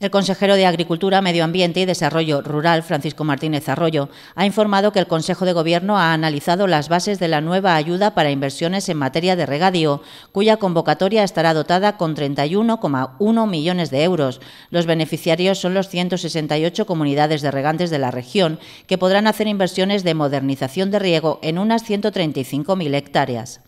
El consejero de Agricultura, Medio Ambiente y Desarrollo Rural, Francisco Martínez Arroyo, ha informado que el Consejo de Gobierno ha analizado las bases de la nueva ayuda para inversiones en materia de regadío, cuya convocatoria estará dotada con 31,1 millones de euros. Los beneficiarios son los 168 comunidades de regantes de la región, que podrán hacer inversiones de modernización de riego en unas 135.000 hectáreas.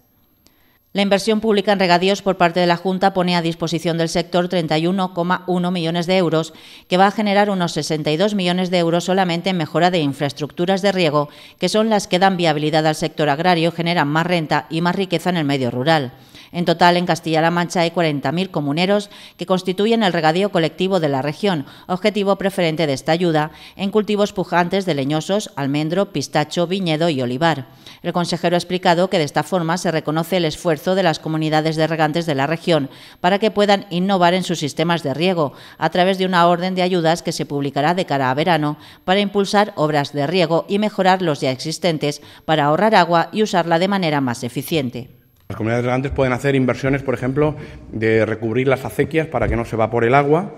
La inversión pública en regadíos por parte de la Junta pone a disposición del sector 31,1 millones de euros, que va a generar unos 62 millones de euros solamente en mejora de infraestructuras de riego, que son las que dan viabilidad al sector agrario, generan más renta y más riqueza en el medio rural. En total, en Castilla-La Mancha hay 40.000 comuneros que constituyen el regadío colectivo de la región, objetivo preferente de esta ayuda, en cultivos pujantes de leñosos, almendro, pistacho, viñedo y olivar. El consejero ha explicado que de esta forma se reconoce el esfuerzo de las comunidades de regantes de la región para que puedan innovar en sus sistemas de riego a través de una orden de ayudas que se publicará de cara a verano para impulsar obras de riego y mejorar los ya existentes para ahorrar agua y usarla de manera más eficiente. Las comunidades regantes pueden hacer inversiones, por ejemplo, de recubrir las acequias para que no se evapore el agua,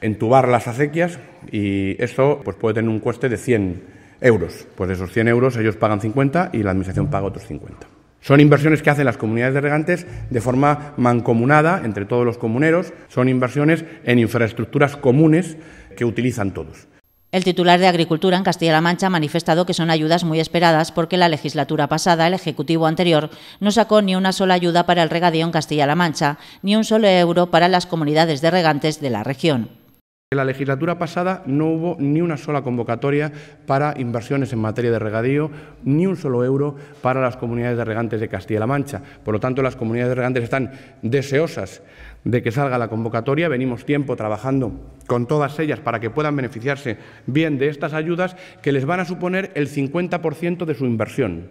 entubar las acequias y eso pues, puede tener un coste de 100 euros. Pues de esos 100 euros ellos pagan 50 y la Administración paga otros 50. Son inversiones que hacen las comunidades de regantes de forma mancomunada entre todos los comuneros. Son inversiones en infraestructuras comunes que utilizan todos. El titular de Agricultura en Castilla-La Mancha ha manifestado que son ayudas muy esperadas porque la legislatura pasada, el Ejecutivo anterior, no sacó ni una sola ayuda para el regadío en Castilla-La Mancha, ni un solo euro para las comunidades de regantes de la región. En la legislatura pasada no hubo ni una sola convocatoria para inversiones en materia de regadío, ni un solo euro para las comunidades de regantes de Castilla-La Mancha. Por lo tanto, las comunidades de regantes están deseosas de que salga la convocatoria. Venimos tiempo trabajando con todas ellas para que puedan beneficiarse bien de estas ayudas que les van a suponer el 50% de su inversión.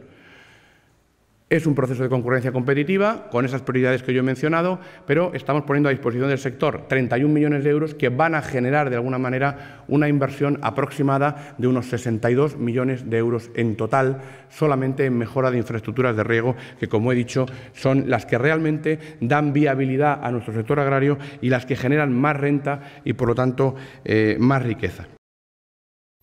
Es un proceso de concurrencia competitiva con esas prioridades que yo he mencionado, pero estamos poniendo a disposición del sector 31 millones de euros que van a generar de alguna manera una inversión aproximada de unos 62 millones de euros en total solamente en mejora de infraestructuras de riego que, como he dicho, son las que realmente dan viabilidad a nuestro sector agrario y las que generan más renta y, por lo tanto, eh, más riqueza.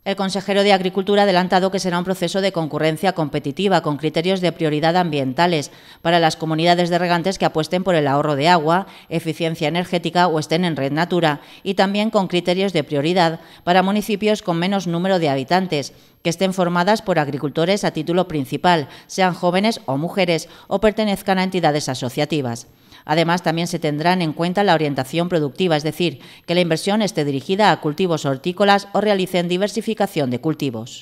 El consejero de Agricultura ha adelantado que será un proceso de concurrencia competitiva con criterios de prioridad ambientales para las comunidades de regantes que apuesten por el ahorro de agua, eficiencia energética o estén en red natura y también con criterios de prioridad para municipios con menos número de habitantes que estén formadas por agricultores a título principal, sean jóvenes o mujeres o pertenezcan a entidades asociativas. Además, también se tendrán en cuenta la orientación productiva, es decir, que la inversión esté dirigida a cultivos hortícolas o realicen diversificación de cultivos.